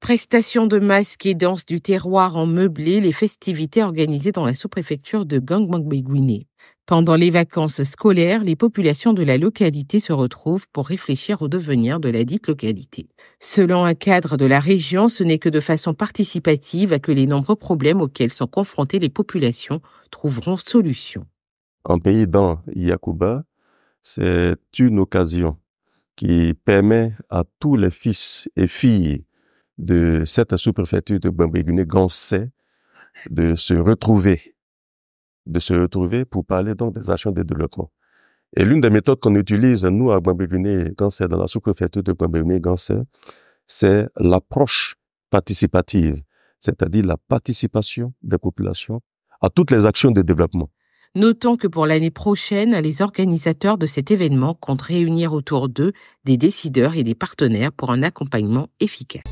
Prestations de masques et danses du terroir en meublé, les festivités organisées dans la sous-préfecture de gangmangbé Pendant les vacances scolaires, les populations de la localité se retrouvent pour réfléchir au devenir de la dite localité. Selon un cadre de la région, ce n'est que de façon participative que les nombreux problèmes auxquels sont confrontées les populations trouveront solution. En pays dans Yakuba, c'est une occasion qui permet à tous les fils et filles de cette sous-préfecture de bambéguné Gansé, de se retrouver, de se retrouver pour parler donc des actions de développement. Et l'une des méthodes qu'on utilise, nous, à bambéguné Gansé, dans la sous-préfecture de Bambéguiné, Gansé, c'est l'approche participative, c'est-à-dire la participation des populations à toutes les actions de développement. Notons que pour l'année prochaine, les organisateurs de cet événement comptent réunir autour d'eux des décideurs et des partenaires pour un accompagnement efficace.